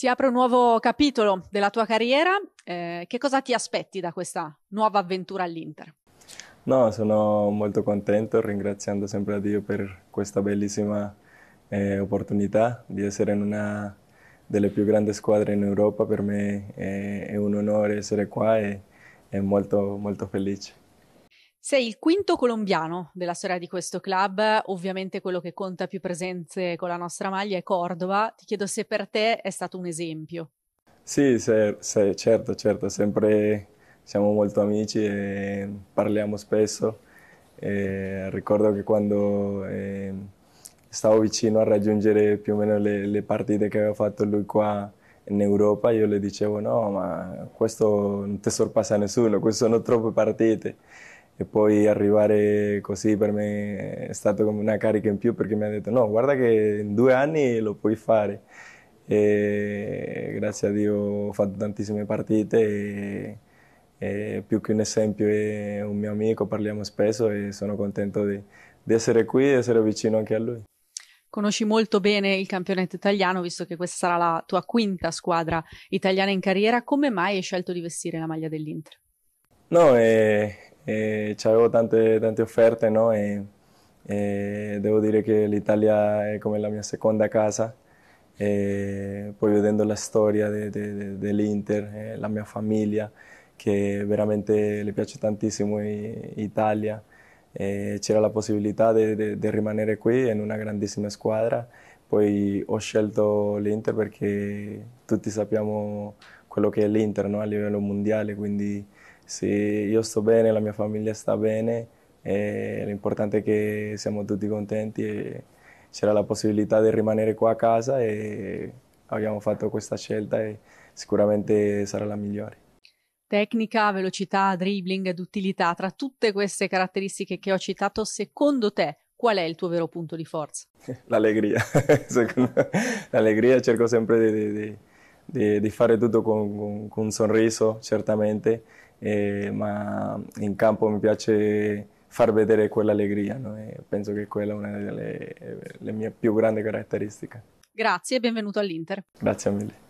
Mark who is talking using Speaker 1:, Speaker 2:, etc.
Speaker 1: Si apre un nuovo capitolo della tua carriera. Eh, che cosa ti aspetti da questa nuova avventura all'Inter?
Speaker 2: No, sono molto contento, ringraziando sempre a Dio per questa bellissima eh, opportunità di essere in una delle più grandi squadre in Europa. Per me è, è un onore essere qua e è molto, molto felice.
Speaker 1: Sei il quinto colombiano della storia di questo club, ovviamente quello che conta più presenze con la nostra maglia è Cordova. Ti chiedo se per te è stato un esempio.
Speaker 2: Sì, se, se, certo, certo, sempre siamo molto amici e parliamo spesso. E ricordo che quando eh, stavo vicino a raggiungere più o meno le, le partite che aveva fatto lui qua in Europa io le dicevo no, ma questo non ti sorpassa nessuno, queste sono troppe partite e poi arrivare così per me è stato come una carica in più perché mi ha detto no, guarda che in due anni lo puoi fare. E grazie a Dio ho fatto tantissime partite e, e più che un esempio è un mio amico, parliamo spesso e sono contento di, di essere qui e essere vicino anche a lui.
Speaker 1: Conosci molto bene il campionato italiano, visto che questa sarà la tua quinta squadra italiana in carriera. Come mai hai scelto di vestire la maglia dell'Inter?
Speaker 2: No, eh, eh, avevo tante, tante offerte no? e, e devo dire che l'Italia è come la mia seconda casa. E poi vedendo la storia de, de, de, dell'Inter, eh, la mia famiglia, che veramente le piace tantissimo l'Italia, c'era la possibilità di rimanere qui in una grandissima squadra. Poi ho scelto l'Inter perché tutti sappiamo quello che è l'Inter no? a livello mondiale, quindi sì, io sto bene, la mia famiglia sta bene, l'importante è che siamo tutti contenti e c'era la possibilità di rimanere qua a casa e abbiamo fatto questa scelta e sicuramente sarà la migliore.
Speaker 1: Tecnica, velocità, dribbling ed utilità, tra tutte queste caratteristiche che ho citato, secondo te qual è il tuo vero punto di forza?
Speaker 2: L'allegria, l'allegria cerco sempre di, di, di, di fare tutto con, con, con un sorriso, certamente, eh, ma in campo mi piace far vedere quell'allegria, no? penso che quella è una delle mie più grandi caratteristiche.
Speaker 1: Grazie e benvenuto all'Inter.
Speaker 2: Grazie mille.